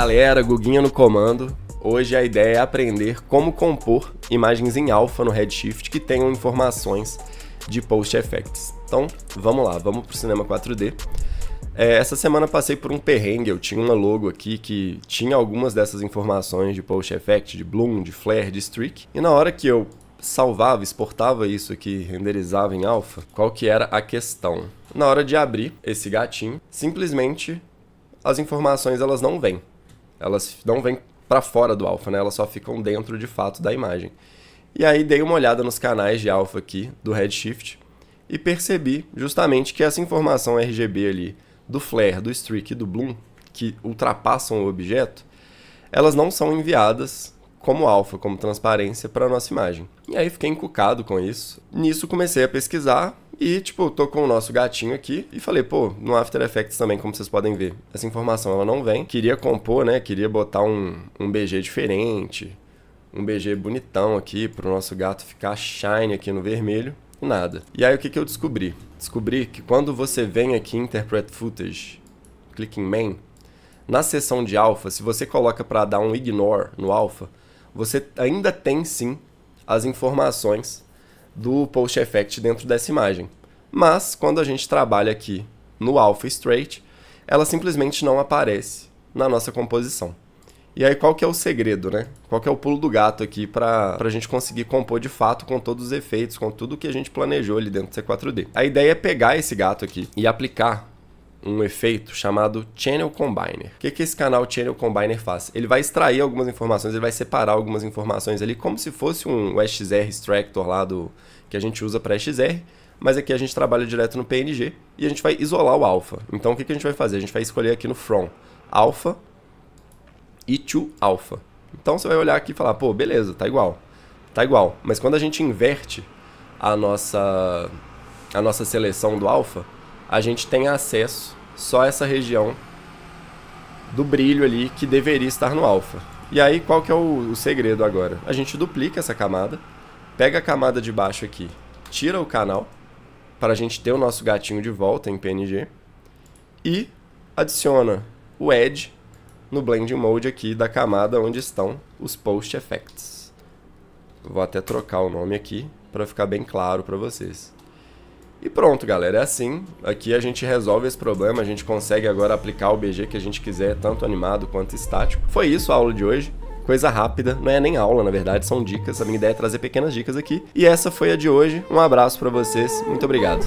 galera, Guguinha no comando. Hoje a ideia é aprender como compor imagens em alfa no Redshift que tenham informações de Post Effects. Então, vamos lá, vamos pro cinema 4D. É, essa semana passei por um perrengue, eu tinha uma logo aqui que tinha algumas dessas informações de Post Effect, de Bloom, de Flare, de Streak, e na hora que eu salvava, exportava isso aqui, renderizava em alfa, qual que era a questão? Na hora de abrir esse gatinho, simplesmente as informações elas não vêm. Elas não vêm para fora do alfa, né? Elas só ficam dentro de fato da imagem. E aí dei uma olhada nos canais de alfa aqui do Redshift e percebi justamente que essa informação RGB ali do flare, do streak e do bloom que ultrapassam o objeto, elas não são enviadas como alfa, como transparência para a nossa imagem. E aí fiquei encucado com isso. Nisso comecei a pesquisar, e, tipo, tô com o nosso gatinho aqui e falei, pô, no After Effects também, como vocês podem ver, essa informação ela não vem. Queria compor, né? Queria botar um, um BG diferente, um BG bonitão aqui pro nosso gato ficar shine aqui no vermelho. Nada. E aí o que, que eu descobri? Descobri que quando você vem aqui em Interpret Footage, clique em Main, na seção de alfa, se você coloca para dar um ignore no alfa, você ainda tem sim as informações do Post Effect dentro dessa imagem. Mas, quando a gente trabalha aqui no Alpha Straight, ela simplesmente não aparece na nossa composição. E aí qual que é o segredo, né? Qual que é o pulo do gato aqui para a gente conseguir compor de fato com todos os efeitos, com tudo que a gente planejou ali dentro do C4D? A ideia é pegar esse gato aqui e aplicar um efeito chamado Channel Combiner. O que, que esse canal Channel Combiner faz? Ele vai extrair algumas informações, ele vai separar algumas informações ali, como se fosse um XR Extractor lá do, que a gente usa para XR, mas aqui a gente trabalha direto no PNG e a gente vai isolar o alpha. Então o que, que a gente vai fazer? A gente vai escolher aqui no From Alpha e To Alpha. Então você vai olhar aqui e falar, pô, beleza, tá igual. Tá igual. Mas quando a gente inverte a nossa, a nossa seleção do alpha, a gente tem acesso só a essa região do brilho ali que deveria estar no alfa. E aí qual que é o, o segredo agora? A gente duplica essa camada, pega a camada de baixo aqui, tira o canal para a gente ter o nosso gatinho de volta em PNG e adiciona o edge no blend mode aqui da camada onde estão os post effects. Vou até trocar o nome aqui para ficar bem claro para vocês. E pronto, galera, é assim. Aqui a gente resolve esse problema, a gente consegue agora aplicar o BG que a gente quiser, tanto animado quanto estático. Foi isso a aula de hoje coisa rápida, não é nem aula, na verdade, são dicas. A minha ideia é trazer pequenas dicas aqui. E essa foi a de hoje. Um abraço para vocês. Muito obrigado.